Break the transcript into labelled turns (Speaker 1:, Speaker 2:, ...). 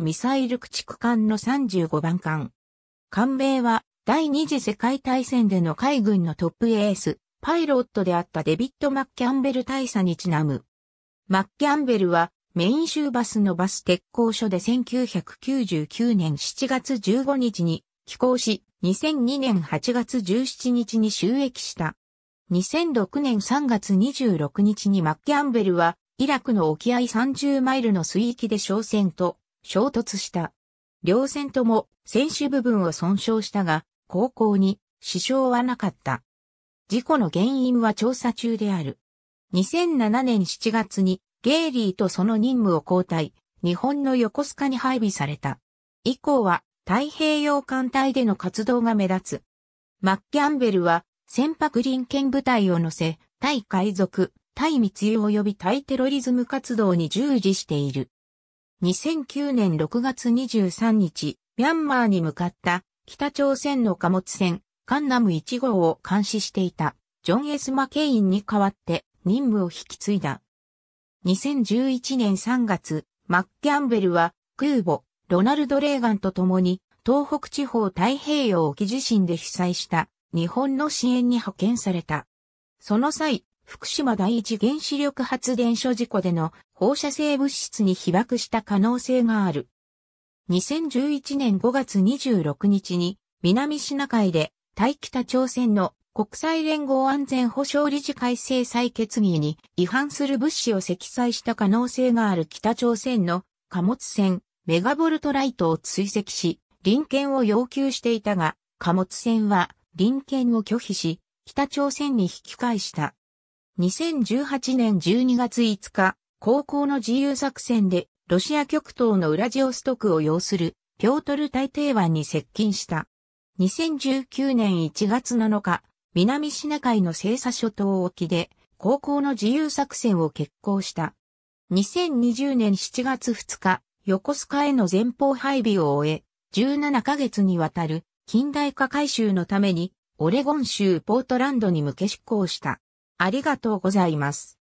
Speaker 1: ミサイル駆逐艦の35番艦。艦名は第二次世界大戦での海軍のトップエース、パイロットであったデビッド・マッキャンベル大佐にちなむ。マッキャンベルはメイン州バスのバス鉄工所で1999年7月15日に寄港し、2002年8月17日に収益した。2006年3月26日にマッキャンベルは、イラクの沖合30マイルの水域で商船と衝突した。両船とも船首部分を損傷したが、航行に支障はなかった。事故の原因は調査中である。2007年7月にゲイリーとその任務を交代、日本の横須賀に配備された。以降は太平洋艦隊での活動が目立つ。マッキャンベルは船舶臨検部隊を乗せ、対海賊、対密輸及び対テロリズム活動に従事している。2009年6月23日、ミャンマーに向かった北朝鮮の貨物船、カンナム1号を監視していた、ジョン・エス・マケインに代わって任務を引き継いだ。2011年3月、マッキャンベルは空母、ロナルド・レーガンと共に、東北地方太平洋沖地震で被災した日本の支援に派遣された。その際、福島第一原子力発電所事故での放射性物質に被爆した可能性がある。2011年5月26日に南シナ海で対北朝鮮の国際連合安全保障理事会制裁決議に違反する物資を積載した可能性がある北朝鮮の貨物船メガボルトライトを追跡し、臨検を要求していたが、貨物船は臨検を拒否し、北朝鮮に引き返した。2018年12月5日、高校の自由作戦でロシア極東のウラジオストクを要するピョートル大帝湾に接近した。2019年1月7日、南シナ海の西沙諸島沖で高校の自由作戦を決行した。2020年7月2日、横須賀への前方配備を終え、17ヶ月にわたる近代化改修のためにオレゴン州ポートランドに向け出港した。ありがとうございます。